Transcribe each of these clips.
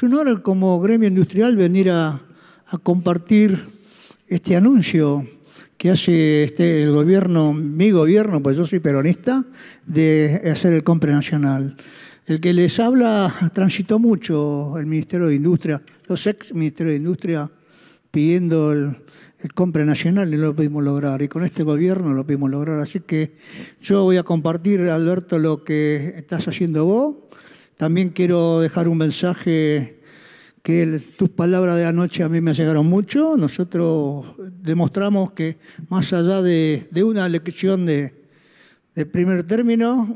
Es un honor como gremio industrial venir a, compartir este anuncio que hace este, el gobierno, mi gobierno, pues yo soy peronista, de hacer el compre nacional. El que les habla transitó mucho el Ministerio de Industria, los ex Ministerios de Industria pidiendo el, compre nacional y lo pudimos lograr. Y con este gobierno lo pudimos lograr. Así que yo voy a compartir, Alberto, lo que estás haciendo vos también quiero dejar un mensaje que tus palabras de anoche a mí me llegaron mucho. Nosotros demostramos que más allá de, una elección de, primer término,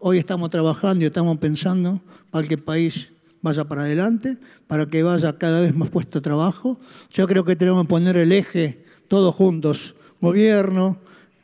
hoy estamos trabajando y estamos pensando para que el país vaya para adelante, para que vaya cada vez más puesto trabajo. Yo creo que tenemos que poner el eje todos juntos, gobierno,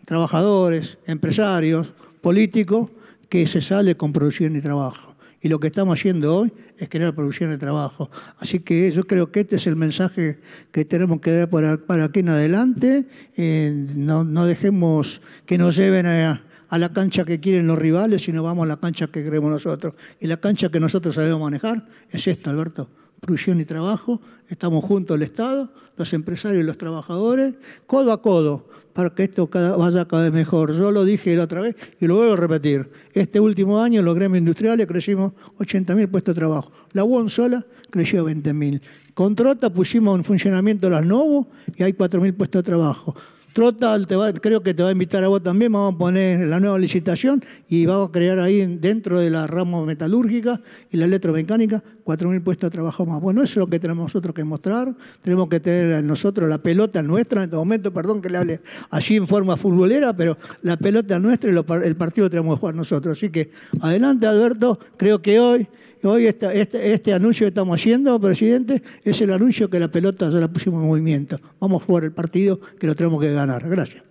trabajadores, empresarios, políticos, que se sale con producción y trabajo y lo que estamos haciendo hoy es crear producción de trabajo. Así que yo creo que este es el mensaje que tenemos que dar para, aquí en adelante. Eh, no, dejemos que nos lleven a, la cancha que quieren los rivales, sino vamos a la cancha que queremos nosotros. Y la cancha que nosotros sabemos manejar es esto, Alberto. Producción y trabajo, estamos juntos el Estado, los empresarios y los trabajadores, codo a codo para que esto vaya cada vez mejor. Yo lo dije la otra vez y lo vuelvo a repetir. Este último año en los gremios industriales crecimos 80.000 puestos de trabajo. La UON sola creció 20.000. Con Trota pusimos en funcionamiento las NOVO y hay 4.000 puestos de trabajo. Trota creo que te va a invitar a vos también, vamos a poner la nueva licitación y vamos a crear ahí dentro de la rama metalúrgica y la electromecánica 4.000 puestos de trabajo más. Bueno, eso es lo que tenemos nosotros que mostrar, tenemos que tener nosotros la pelota nuestra, en este momento, perdón que le hable allí en forma futbolera, pero la pelota nuestra y el partido tenemos que jugar nosotros. Así que adelante Alberto, creo que hoy Hoy este, este, anuncio que estamos haciendo, presidente, es el anuncio que la pelota ya la pusimos en movimiento. Vamos a jugar el partido que lo tenemos que ganar. Gracias.